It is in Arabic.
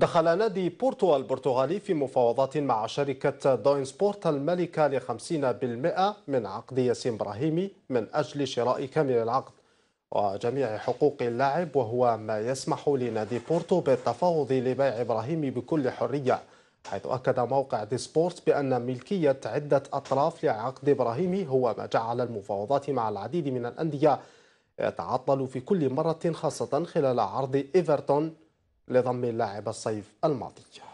دخل نادي بورتو البرتغالي في مفاوضات مع شركة داين سبورت الملكة لخمسين بالمئة من عقد ياسين إبراهيمي من أجل شراء كامل العقد وجميع حقوق اللاعب وهو ما يسمح لنادي بورتو بالتفاوض لبيع إبراهيمي بكل حرية حيث أكد موقع دي سبورت بأن ملكية عدة أطراف لعقد إبراهيمي هو ما جعل المفاوضات مع العديد من الأندية يتعطل في كل مرة خاصة خلال عرض إيفرتون لضم اللاعب الصيف الماضي